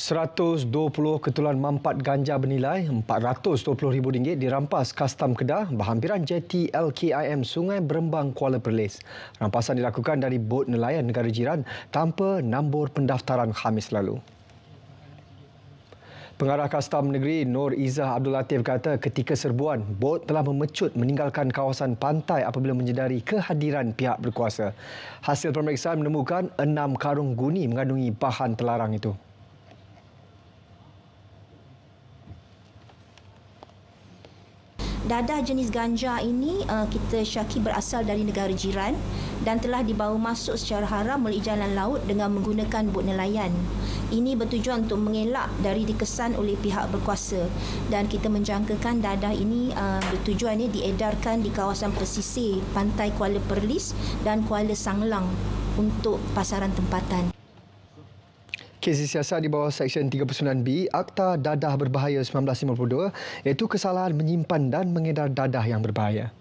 120 ketulan mampat ganja bernilai RM420,000 dirampas Kastam Kedah berhampiran jeti LKIM Sungai Berembang Kuala Perlis. Rampasan dilakukan dari bot nelayan negara jiran tanpa nombor pendaftaran Khamis lalu. Pengarah Kastam Negeri Nur Izzah Abdul Latif kata ketika serbuan, bot telah memecut meninggalkan kawasan pantai apabila menyedari kehadiran pihak berkuasa. Hasil pemeriksaan menemukan enam karung guni mengandungi bahan telarang itu. Dadah jenis ganja ini uh, kita syaki berasal dari negara jiran dan telah dibawa masuk secara haram melalui jalan laut dengan menggunakan bot nelayan. Ini bertujuan untuk mengelak dari dikesan oleh pihak berkuasa dan kita menjangkakan dadah ini uh, bertujuannya diedarkan di kawasan pesisir pantai Kuala Perlis dan Kuala Sanglang untuk pasaran tempatan. Kes disiasat di bawah Seksyen 39B Akta Dadah Berbahaya 1952 iaitu kesalahan menyimpan dan mengedar dadah yang berbahaya.